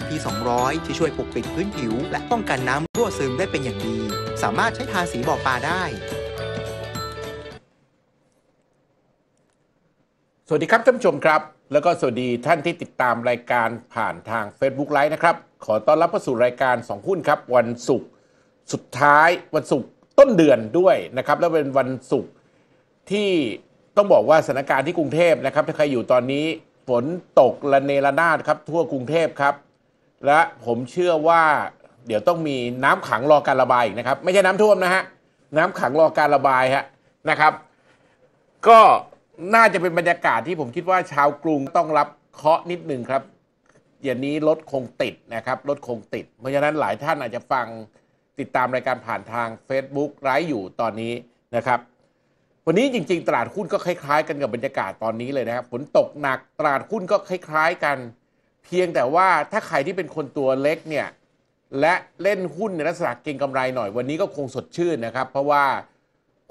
NP 200ที่ช่วยปกปิดพื้นผิว และป้องกันน้ำรั่วซึมได้เป็นอย่างดี สามารถใช้ทาสีบ่อปลาได้ สวัสดีครับท่านผู้ชมครับ แล้วก็สวัสดีท่านที่ติดตามรายการผ่านทาง Facebook Live นะครับ ขอต้อนรับเข้าสู่รายการ2หุ้นครับ วันศุกร์สุดท้ายวันศุกร์ต้นเดือนด้วยนะครับ และเป็นวันศุกร์ที่ต้องบอกว่าสถานการณ์ที่กรุงเทพนะครับถ้าใครอยู่ตอนนี้ฝนตกละเนระนาดครับทั่วกรุงเทพครับและผมเชื่อว่าเดี๋ยวต้องมีน้ำขังรอการระบายนะครับ ไม่ใช่น้ำท่วมนะฮะน้ำขังรอการระบายฮะนะครับ ก็น่าจะเป็นบรรยากาศที่ผมคิดว่าชาวกรุงต้องรับเคาะนิดนึงครับอย่างนี้รถคงติดนะครับรถคงติด เพราะฉะนั้นหลายท่านอาจจะฟังติดตามรายการผ่านทาง Facebook ไฟ์อยู่ตอนนี้นะครับ วันนี้จริง ๆตลาดหุ้นก็คล้ายๆ กันกับบรรยากาศตอนนี้เลยนะครับฝนตกหนักตลาดหุ้นก็คล้ายๆ กันเพียงแต่ว่าถ้าใครที่เป็นคนตัวเล็กเนี่ย และเล่นหุ้นในลักษณะเก็งกำไรหน่อยวันนี้ก็คงสดชื่นนะครับ เพราะว่า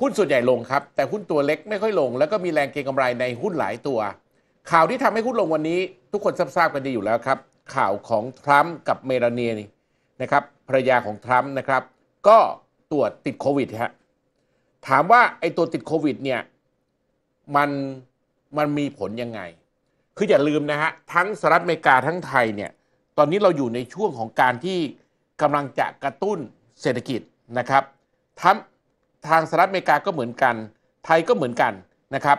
หุ้นส่วนใหญ่ลงครับแต่หุ้นตัวเล็กไม่ค่อยลง แล้วก็มีแรงเก็งกำไรในหุ้นหลายตัว ข่าวที่ทำให้หุ้นลงวันนี้ ทุกคนทราบกันดีอยู่แล้วครับ ข่าวของทรัมป์กับเมลานีนะครับภรรยาของทรัมป์นะครับ ก็ตรวจติดโควิดฮะถามว่าไอ้ตัวติดโควิดเนี่ยมันมันมีผลยังไงคืออย่าลืมนะฮะทั้งสหรัฐอเมริกาทั้งไทยเนี่ยตอนนี้เราอยู่ในช่วงของการที่กำลังจะกระตุ้นเศรษฐกิจนะครับ ทั้งทางสหรัฐอเมริกาก็เหมือนกัน ไทยก็เหมือนกันนะครับ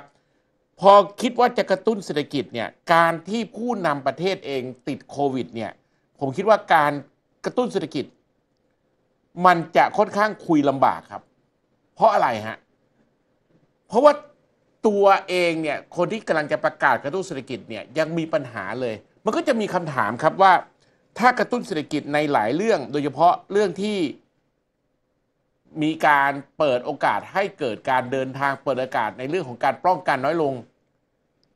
พอคิดว่าจะกระตุ้นเศรษฐกิจเนี่ยการที่ผู้นำประเทศเองติดโควิดเนี่ยผมคิดว่าการกระตุ้นเศรษฐกิจ มันจะค่อนข้างคุยลำบากครับ เพราะอะไรฮะเพราะว่าตัวเองเนี่ยคนที่กำลังจะประกาศกระตุ้นเศรษฐกิจเนี่ยยังมีปัญหาเลย มันก็จะมีคำถามครับว่าถ้ากระตุ้นเศรษฐกิจในหลายเรื่อง โดยเฉพาะเรื่องที่มีการเปิดโอกาสให้เกิดการเดินทางเปิดอากาศในเรื่องของการป้องกันน้อยลง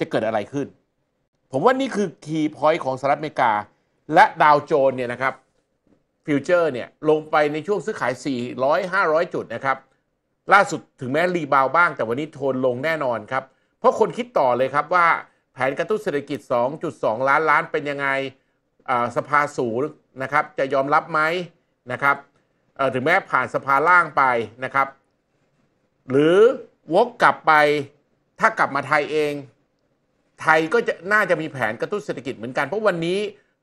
จะเกิดอะไรขึ้น ผมว่านี่คือคีย์พอยต์ของสหรัฐอเมริกา และดาวโจนเนี่ยนะครับฟิวเจอร์เนี่ยลงไปในช่วงซื้อขาย 400-500 จุดนะครับล่าสุดถึงแม้รีบาวบ้างแต่วันนี้โทนลงแน่นอนครับเพราะคนคิดต่อเลยครับว่าแผนกระตุ้นเศรษฐกิจ 2.2 ล้านล้านเป็นยังไงสภาสูงนะครับจะยอมรับไหมนะครับถึงแม้ผ่านสภาล่างไปนะครับ หรือวกกลับไปถ้ากลับมาไทยเอง ไทยก็จะน่าจะมีแผนกระตุ้นเศรษฐกิจเหมือนกัน เพราะวันนี้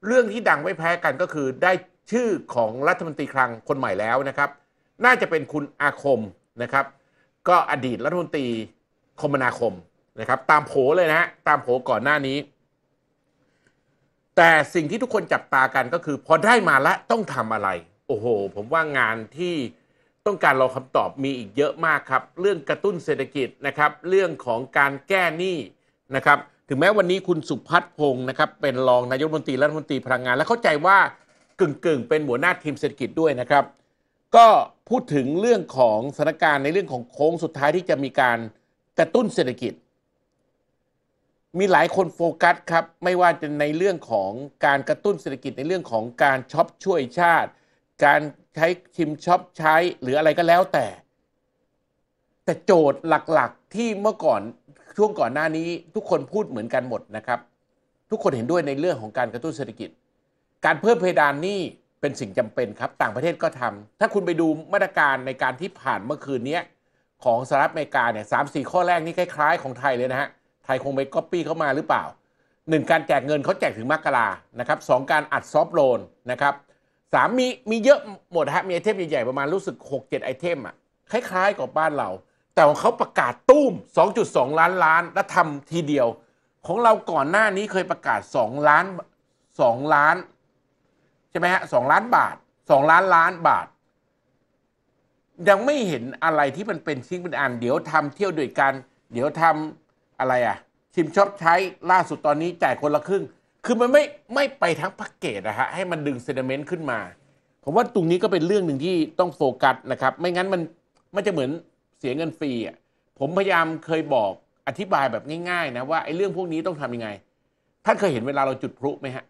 เรื่องที่ดังไม่แพ้กันก็คือได้ชื่อของรัฐมนตรีคลังคนใหม่แล้วนะครับน่าจะเป็นคุณอาคมนะครับก็อดีตรัฐมนตรีคมนาคมนะครับตามโผเลยนะฮะตามโผก่อนหน้านี้ แต่สิ่งที่ทุกคนจับตากันก็คือ พอได้มาแล้วต้องทำอะไร โอ้โห ผมว่างานที่ต้องการรอคำตอบมีอีกเยอะมากครับ เรื่องกระตุ้นเศรษฐกิจนะครับ เรื่องของการแก้หนี้นะครับถึงแม้วันนี้คุณสุพัฒน์พงศ์นะครับเป็นรองนายกรัฐมนตรีรัฐมนตรีพลังงาน และเข้าใจว่ากึ่งๆ เป็นหัวหน้าทีมเศรษฐกิจด้วยนะครับก็พูดถึงเรื่องของสถานการณ์ ในเรื่องของโค้งสุดท้ายที่จะมีการกระตุ้นเศรษฐกิจ มีหลายคนโฟกัสครับไม่ว่าจะในเรื่องของการกระตุ้นเศรษฐกิจในเรื่องของการช็อปช่วยชาติ การใช้ชิมช็อปใช้หรืออะไรก็แล้วแต่ แต่โจทย์หลักๆที่เมื่อก่อนช่วงก่อนหน้านี้ทุกคนพูดเหมือนกันหมดนะครับ ทุกคนเห็นด้วยในเรื่องของการกระตุ้นเศรษฐกิจ การเพิ่มเพดานหนี้เป็นสิ่งจำเป็นครับ ต่างประเทศก็ทำ ถ้าคุณไปดูมาตรการในการที่ผ่านเมื่อคืนนี้ของสหรัฐอเมริกาเนี่ยสามสี่ข้อแรกนี่คล้าย ๆ ของไทยเลยนะฮะ ไทยคงไปก๊อปปี้เข้ามาหรือเปล่าหนึ่งการแจกเงินเขาแจกถึงมกรานะครับสองการอัดซอฟโลนนะครับสามมีมีเยอะหมดฮะมีไอเทมใหญ่ ๆ ประมาณรู้สึก 6 7 ไอเทมอ่ะคล้าย ๆกับบ้านเรา แต่ของเขาประกาศตุ้ม 2.2 ล้านล้านและทำทีเดียว ของเราก่อนหน้านี้เคยประกาศ2ล้าน2 ล้านช่ไหมฮะสองล้านบาทสองล้านล้านบาทยังไม่เห็นอะไรที่มันเป็นชิ้นเป็นอันเดี๋ยวทำเที่ยวด้วยกัน เดี๋ยวทำอะไรอ่ะชิมชอบใช้ล่าสุดตอนนี้จ่ายคนละครึ่ง คือมันไม่ไม่ไปทั้งแพ็กเกจนะฮะให้มันดึงเซนเมนต์ขึ้นมา ผมว่าตรงนี้ก็เป็นเรื่องหนึ่งที่ต้องโฟกัสนะครับไม่งั้นมันมันจะเหมือนเสียเงินฟรีอ่ะผมพยายามเคยบอกอธิบายแบบง่ายๆนะว่าไอ้เรื่องพวกนี้ต้องทํำยังไงท่านเคยเห็นเวลาเราจุดพลุไหมฮะ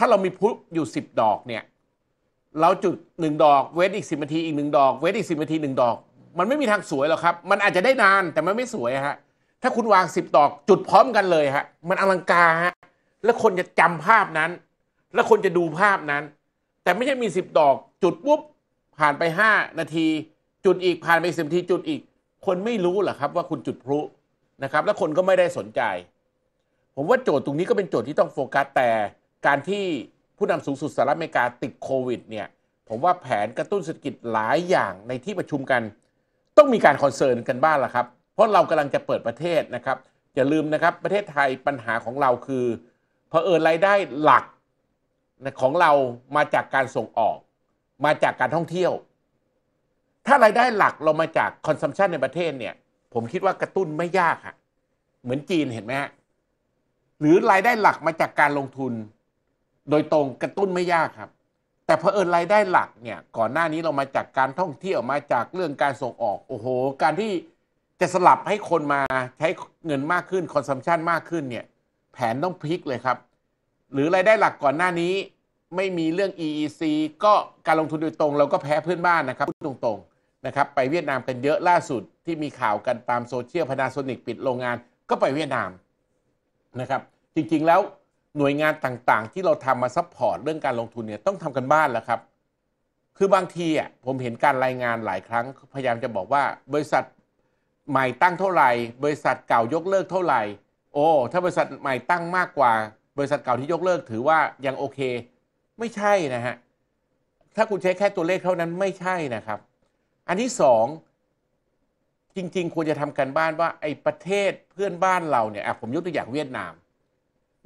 ถ้าเรามีพุอยู่สิบดอกเนี่ยเราจุดหนึ่งดอก เวทอีกสิบนาทีอีกหนึ่งดอกเวทอีกสิบนาทีหนึ่งดอก มันไม่มีทางสวยหรอกครับ มันอาจจะได้นานแต่มันไม่สวยฮะถ้าคุณวางสิบดอก จุดพร้อมกันเลยฮะมันอลังการฮะแล้วคนจะจำภาพนั้น แล้วคนจะดูภาพนั้น แต่ไม่ใช่มีสิบดอกจุดปุ๊บ ผ่านไปห้านาที จุดอีกผ่านไปสิบนาทีจุดอีก คนไม่รู้หรอครับ ว่าคุณจุดพลุนะครับ แล้วคนก็ไม่ได้สนใจ ผมว่าโจทย์ตรงนี้ก็เป็นโจทย์ที่ต้องโฟกัสแต่การที่ผู้นำสูงสุดสหรัฐอเมริกาติดโควิดเนี่ยผมว่าแผนกระตุ้นเศรษฐกิจหลายอย่างในที่ประชุมกัน ต้องมีการคอนเซิร์นกันบ้างละครับ เพราะเรากำลังจะเปิดประเทศนะครับอย่าลืมนะครับประเทศไทยปัญหาของเราคือเผอิญรายได้หลักของเรามาจากการส่งออก มาจากการท่องเที่ยว ถ้ารายได้หลักเรามาจากคอนซัมชันในประเทศเนี่ยผมคิดว่ากระตุ้นไม่ยากฮะเหมือนจีนเห็นไหมฮะหรือรายได้หลักมาจากการลงทุนโดยตรงกระตุ้นไม่ยากครับ แต่เพอเอิญรายได้หลักเนี่ยก่อนหน้านี้เรามาจากการท่องเที่ยวมาจากเรื่องการส่งออกโอ้โหการที่จะสลับให้คนมาใช้เงินมากขึ้นคอนซัมชันมากขึ้นเนี่ยแผนต้องพลิกเลยครับ หรือรายได้หลักก่อนหน้านี้ไม่มีเรื่อง EEC ก็การลงทุนโดยตรงเราก็แพ้เพื่อนบ้านนะครับพูดตรงๆนะครับ ไปเวียดนามกันเยอะล่าสุดที่มีข่าวกันตามโซเชียลพนาโซนิกปิดโรงงานก็ไปเวียดนามนะครับจริงๆแล้วหน่วยงานต่างๆที่เราทำมาซัพพอร์ตเรื่องการลงทุนเนี่ยต้องทำกันบ้านแล้วครับ คือบางทีอ่ะผมเห็นการรายงานหลายครั้ง พยายามจะบอกว่า บริษัทใหม่ตั้งเท่าไหร่บริษัทเก่ายกเลิกเท่าไหร่ โอ้ถ้าบริษัทใหม่ตั้งมากกว่า บริษัทเก่าที่ยกเลิกถือว่ายังโอเค ไม่ใช่นะฮะถ้าคุณใช้แค่ตัวเลขเท่านั้นไม่ใช่นะครับ อันที่สองจริงๆควรจะทำกันบ้านว่าไอ้ประเทศเพื่อนบ้านเราเนี่ยผมยกตัวอย่างเวียดนาม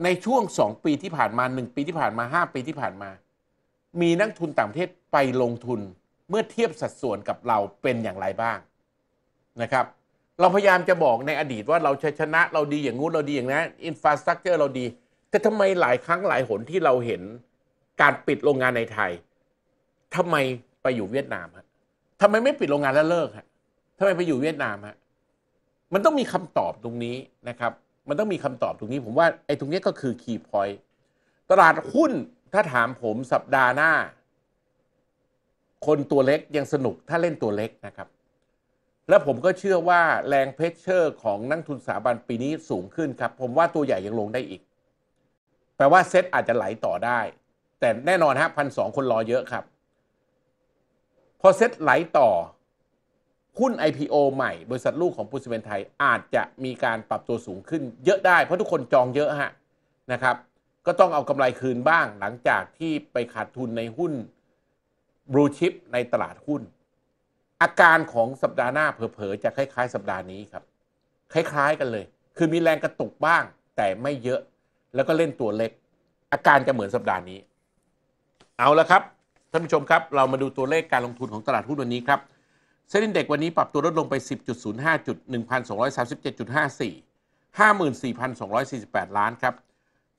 ในช่วงสองปีที่ผ่านมาหนึ่งปีที่ผ่านมาห้าปีที่ผ่านมา มีนักทุนต่างประเทศไปลงทุนเมื่อเทียบสัดส่วนกับเราเป็นอย่างไรบ้างนะครับ เราพยายามจะบอกในอดีตว่าเราชนะ เราดีอย่างงู้นเราดีอย่างนั้นอินฟราสตรักเจอร์เราดีแต่ทำไมหลายครั้งหลายหนที่เราเห็นการปิดโรงงานในไทยทำไมไปอยู่เวียดนามฮะทำไมไม่ปิดโรงงานแล้วเลิกฮะทำไมไปอยู่เวียดนามฮะมันต้องมีคำตอบตรงนี้นะครับมันต้องมีคำตอบตรงนี้ผมว่า ไอ้ตรงนี้ก็คือคีย์พอยต์ตลาดหุ้นถ้าถามผมสัปดาห์หน้า คนตัวเล็กยังสนุกถ้าเล่นตัวเล็กนะครับ และผมก็เชื่อว่า แรงเพชเชอร์ ของนักทุนสถาบันปีนี้สูงขึ้นครับ ผมว่าตัวใหญ่ยังลงได้อีก แปลว่าเซ็ตอาจจะไหลต่อได้ แต่แน่นอนฮะพันสองคนรอเยอะครับ พอเซ็ตไหลต่อหุ้น IPO ใหม่บริษัทลูกของปูนซีเมนไทย อาจจะมีการปรับตัวสูงขึ้นเยอะได้ เพราะทุกคนจองเยอะฮะนะครับ ก็ต้องเอากำไรคืนบ้างหลังจากที่ไปขาดทุนในหุ้นบลูชิพในตลาดหุ้น อาการของสัปดาห์หน้าเผลอๆ จะคล้าย ๆ สัปดาห์นี้ครับ คล้ายๆ กันเลย คือมีแรงกระตุกบ้าง แต่ไม่เยอะแล้วก็เล่นตัวเล็ก อาการจะเหมือนสัปดาห์นี้ เอาละครับท่านผู้ชมครับเรามาดูตัวเลขการลงทุนของตลาดหุ้นวันนี้ครับเซ็นดินเด็กวันนี้ ปรับตัวลดลงไป 10.05จุด1,237.54 54,248 ล้านครับ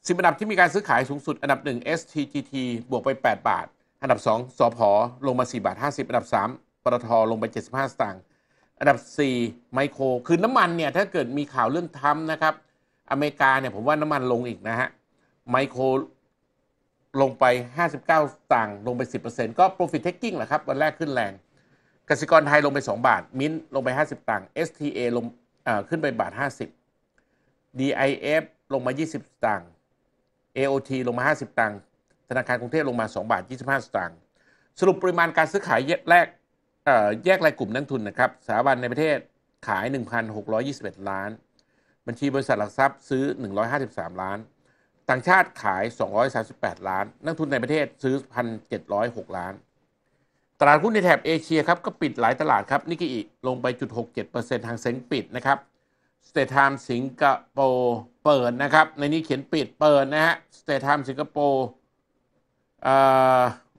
สิบอันดับที่มีการซื้อขายสูงสุดอันดับ 1 STGT บวกไป 8 บาท อันดับ 2สพลงมา 4 บาท 50อันดับ 3ปตทลงไป 75 สตางค์อันดับ 4 ไมโคร คือน้ำมันเนี่ยถ้าเกิดมีข่าวเรื่องทำนะครับ อเมริกาเนี่ยผมว่าน้ำมันลงอีกนะฮะไมโครลงไป 59สตางค์ลงไป 10%ก็ profit taking แหละครับวันแรกขึ้นแรงกสิกรไทยลงไป 2 บาท มิ้นลงไป 50ตังค์ STA ลงขึ้นไปบาท 50 DIF ลงมา 20ตังค์ AOT ลงมา 50ตังค์ธนาคารกรุงเทพลงมา 2 บาท 25สตางค์สรุปปริมาณการซื้อขายแรกแยกรายกลุ่มนักทุนนะครับสถาบันในประเทศขาย 1,621 ล้าน บัญชีบริษัทหลักทรัพย์ซื้อ 153 ล้าน ต่างชาติขาย 238 ล้าน นักทุนในประเทศซื้อ1,706ล้านตลาดหุ้นในแถบเอเชียครับก็ปิดหลายตลาดครับนิกเกอิลงไปจุด6.7%ทางเซ็งปิดนะครับสเตทามสิงคโปร์เปิดนะครับ ในนี้เขียนปิดเปิดนะฮะสเตทามสิงคโปร์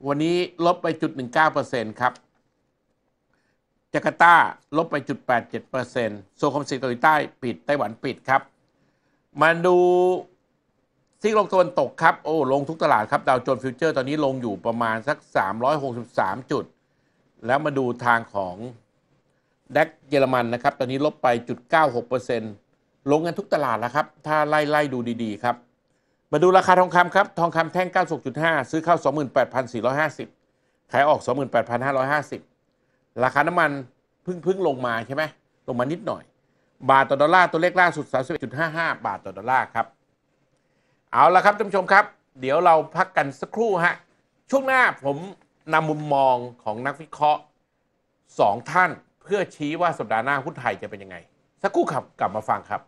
วันนี้ลบไปจุด19%ครับจาการ์ตาลบไปจุด87%โซคอมซิเตาอลีใต้ปิดไต้หวันปิดครับ มาดูที่ลงตะวันตกครับ โอ้ลงทุกตลาดครับดาวโจนส์ฟิวเจอร์ตอนนี้ลงอยู่ประมาณสัก 363 จุด แล้วมาดูทางของดักเยอรมันนะครับตอนนี้ลบไปจุด96%ลงกันทุกตลาดแล้วครับ ถ้าไล่ไล่ดูดีๆครับ มาดูราคาทองคำครับ ทองคำแท่ง 96.5 ซื้อเข้า 28,450 ขายออก 28,550 ราคาน้ำมันพึ่งพึ่งลงมาใช่ไหมลงมานิดหน่อย บาทต่อดอลลาร์ตัวเลขล่าสุด 31.55บาทต่อดอลลาร์ครับเอาละครับท่านผู้ชมครับเดี๋ยวเราพักกันสักครู่ฮะ ช่วงหน้าผมนำมุมมองของนักวิเคราะห์สองท่านเพื่อชี้ว่าสัปดาห์หน้าหุ้นไทยจะเป็นยังไง สักครู่ครับกลับมาฟังครับ